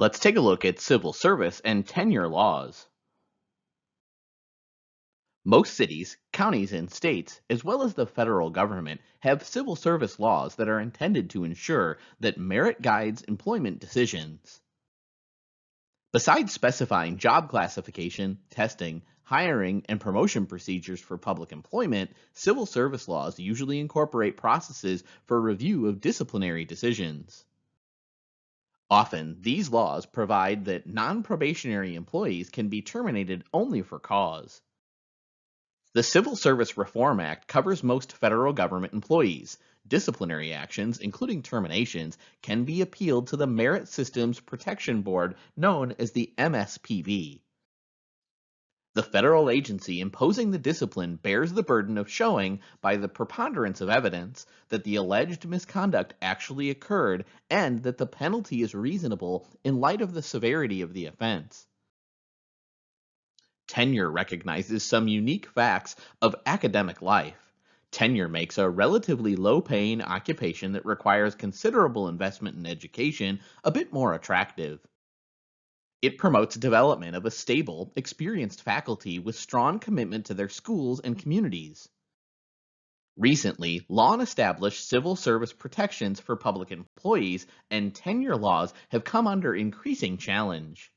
Let's take a look at civil service and tenure laws. Most cities, counties, and states, as well as the federal government, have civil service laws that are intended to ensure that merit guides employment decisions. Besides specifying job classification, testing, hiring, and promotion procedures for public employment, civil service laws usually incorporate processes for review of disciplinary decisions. Often, these laws provide that non probationary employees can be terminated only for cause. The Civil Service Reform Act covers most federal government employees. Disciplinary actions, including terminations, can be appealed to the Merit Systems Protection Board, known as the MSPB. The federal agency imposing the discipline bears the burden of showing, by the preponderance of evidence, that the alleged misconduct actually occurred and that the penalty is reasonable in light of the severity of the offense. Tenure recognizes some unique facts of academic life. Tenure makes a relatively low paying occupation that requires considerable investment in education a bit more attractive. It promotes development of a stable, experienced faculty with strong commitment to their schools and communities. Recently, Lawn established civil service protections for public employees, and tenure laws have come under increasing challenge.